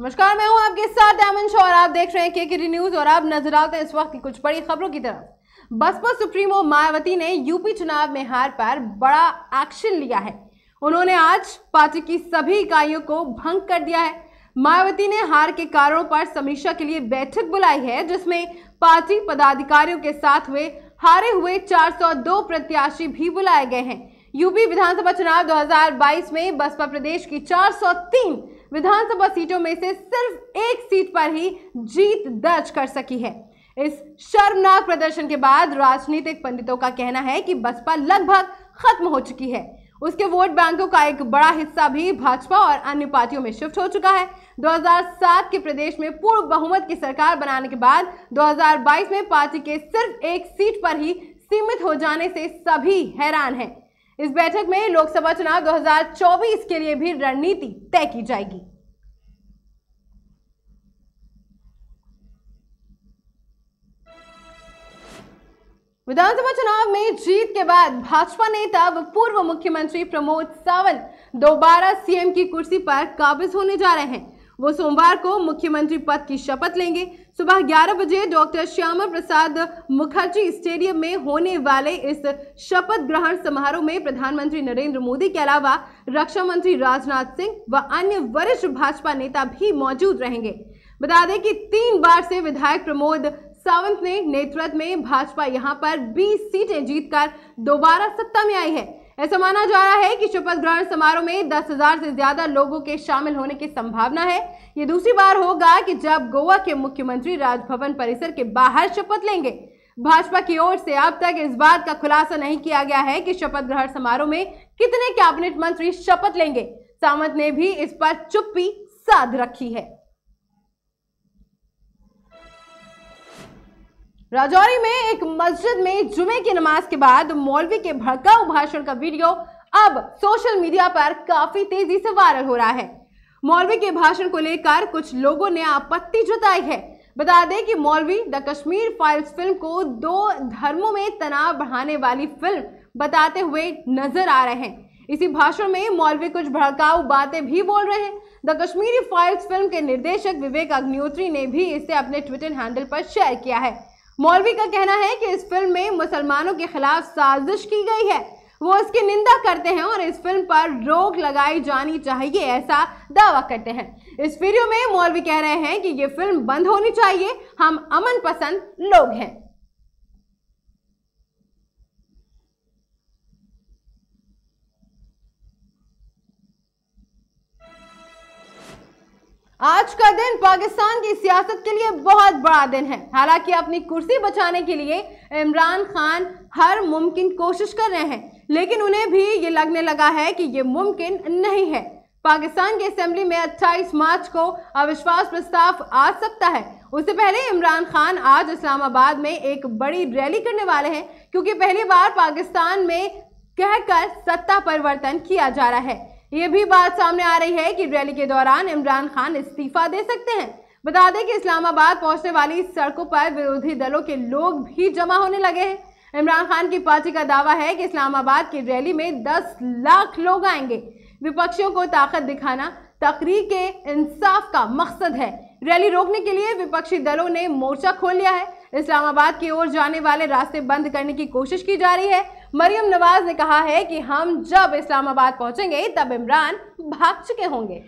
नमस्कार मैं हूं आपके साथ डायमंड शो और आप देख रहे हैं के के न्यूज और आप नजर आते हैं इस वक्त की कुछ बड़ी खबरों की तरफ बसपा सुप्रीमो मायावती ने यूपी चुनाव में हार पर बड़ा एक्शन लिया है उन्होंने आज पार्टी की सभी इकाइयों को भंग कर दिया है मायावती ने हार के कारणों पर समीक्षा के लिए बैठक बुलाई है जिसमें पार्टी पदाधिकारियों के साथ हुए हारे हुए 402 प्रत्याशी भी बुलाए गए हैं यूपी विधानसभा चुनाव 2022 में बसपा प्रदेश की 403 विधानसभा सीटों में से सिर्फ एक सीट पर ही जीत दर्ज कर सकी है इस शर्मनाक प्रदर्शन के बाद राजनीतिक पंडितों का कहना है कि बसपा लगभग खत्म हो चुकी है उसके वोट बैंकों का एक बड़ा हिस्सा भी भाजपा और अन्य पार्टियों में शिफ्ट हो चुका है 2007 के प्रदेश में पूर्व बहुमत की सरकार बनाने के बाद 2022 में पार्टी के सिर्फ एक सीट पर ही सीमित हो जाने से सभी हैरान हैं इस बैठक में लोकसभा चुनाव 2024 के लिए भी रणनीति तय की जाएगी विधानसभा चुनाव में जीत के बाद भाजपा नेता व पूर्व मुख्यमंत्री प्रमोद सावंत दोबारा सीएम की कुर्सी पर काबिज होने जा रहे हैं वो सोमवार को मुख्यमंत्री पद की शपथ लेंगे सुबह 11 बजे डॉक्टर श्यामा प्रसाद मुखर्जी स्टेडियम में होने वाले इस शपथ ग्रहण समारोह में प्रधानमंत्री नरेंद्र मोदी के अलावा रक्षा मंत्री राजनाथ सिंह व अन्य वरिष्ठ भाजपा नेता भी मौजूद रहेंगे बता दें कि तीन बार से विधायक प्रमोद सावंत ने नेतृत्व में भाजपा यहां पर 20 सीटें जीतकर दोबारा सत्ता में आई है ऐसा माना जा रहा है कि शपथ ग्रहण समारोह में दस हजार से ज्यादा लोगों के शामिल होने की संभावना है ये दूसरी बार होगा कि जब गोवा के मुख्यमंत्री राजभवन परिसर के बाहर शपथ लेंगे भाजपा की ओर से अब तक इस बात का खुलासा नहीं किया गया है कि शपथ ग्रहण समारोह में कितने कैबिनेट मंत्री शपथ लेंगे सामंत ने भी इस पर चुप्पी साध रखी है राजौरी में एक मस्जिद में जुमे की नमाज के बाद मौलवी के भड़काऊ भाषण का वीडियो अब सोशल मीडिया पर काफी तेजी से वायरल हो रहा है मौलवी के भाषण को लेकर कुछ लोगों ने आपत्ति जताई है बता दें कि मौलवी द कश्मीर फाइल्स फिल्म को दो धर्मों में तनाव बढ़ाने वाली फिल्म बताते हुए नजर आ रहे हैं इसी भाषण में मौलवी कुछ भड़काऊ बातें भी बोल रहे हैं द कश्मीरी फाइल्स फिल्म के निर्देशक विवेक अग्निहोत्री ने भी इसे अपने ट्विटर हैंडल पर शेयर किया है मौलवी का कहना है कि इस फिल्म में मुसलमानों के खिलाफ साजिश की गई है वो इसकी निंदा करते हैं और इस फिल्म पर रोक लगाई जानी चाहिए ऐसा दावा करते हैं इस वीडियो में मौलवी कह रहे हैं कि ये फिल्म बंद होनी चाहिए हम अमन पसंद लोग हैं आज का दिन पाकिस्तान की सियासत के लिए बहुत बड़ा दिन है हालांकि अपनी कुर्सी बचाने के लिए इमरान खान हर मुमकिन कोशिश कर रहे हैं लेकिन उन्हें भी ये लगने लगा है कि ये मुमकिन नहीं है पाकिस्तान की असेंबली में 28 मार्च को अविश्वास प्रस्ताव आ सकता है उससे पहले इमरान खान आज इस्लामाबाद में एक बड़ी रैली करने वाले हैं क्योंकि पहली बार पाकिस्तान में कहकर सत्ता परिवर्तन किया जा रहा है ये भी बात सामने आ रही है कि रैली के दौरान इमरान खान इस्तीफा दे सकते हैं बता दें कि इस्लामाबाद पहुंचने वाली सड़कों पर विरोधी दलों के लोग भी जमा होने लगे हैं इमरान खान की पार्टी का दावा है कि इस्लामाबाद की रैली में 10 लाख लोग आएंगे विपक्षियों को ताकत दिखाना तकरीर के इंसाफ का मकसद है रैली रोकने के लिए विपक्षी दलों ने मोर्चा खोल लिया है इस्लामाबाद की ओर जाने वाले रास्ते बंद करने की कोशिश की जा रही है मरियम नवाज ने कहा है कि हम जब इस्लामाबाद पहुंचेंगे तब इमरान भाग चुके होंगे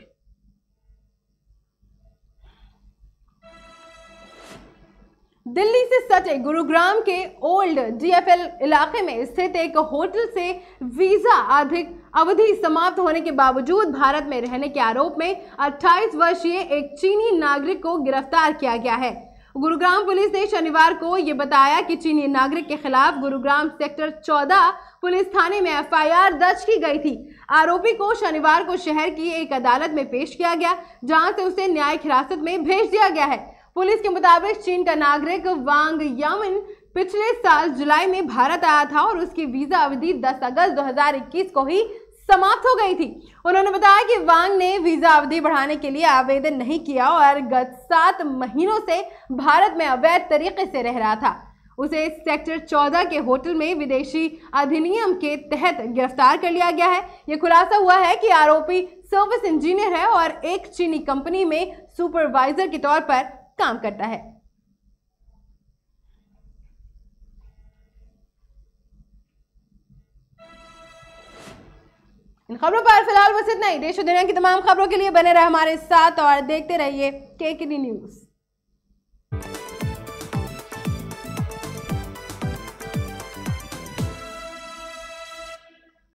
दिल्ली से सटे गुरुग्राम के ओल्ड डीएफएल इलाके में स्थित एक होटल से वीज़ा अधिक अवधि समाप्त होने के बावजूद भारत में रहने के आरोप में 28 वर्षीय एक चीनी नागरिक को गिरफ्तार किया गया है गुरुग्राम पुलिस ने शनिवार को ये बताया कि चीनी नागरिक के खिलाफ गुरुग्राम सेक्टर 14 पुलिस थाने में एफआईआर दर्ज की गई थी आरोपी को शनिवार को शहर की एक अदालत में पेश किया गया जहां से उसे न्यायिक हिरासत में भेज दिया गया है पुलिस के मुताबिक चीन का नागरिक वांग यामिन पिछले साल जुलाई में भारत आया था और उसकी वीजा अवधि 10 अगस्त 2021 को ही समाप्त हो गई थी उन्होंने बताया कि वांग ने वीजा अवधि बढ़ाने के लिए आवेदन नहीं किया और गत सात महीनों से भारत में अवैध तरीके से रह रहा था उसे सेक्टर 14 के होटल में विदेशी अधिनियम के तहत गिरफ्तार कर लिया गया है ये खुलासा हुआ है कि आरोपी सर्विस इंजीनियर है और एक चीनी कंपनी में सुपरवाइजर के तौर पर काम करता है खबरों पर फिलहाल बस इतना ही देश और दुनिया की तमाम खबरों के लिए बने रहे हमारे साथ और देखते रहिए के न्यूज़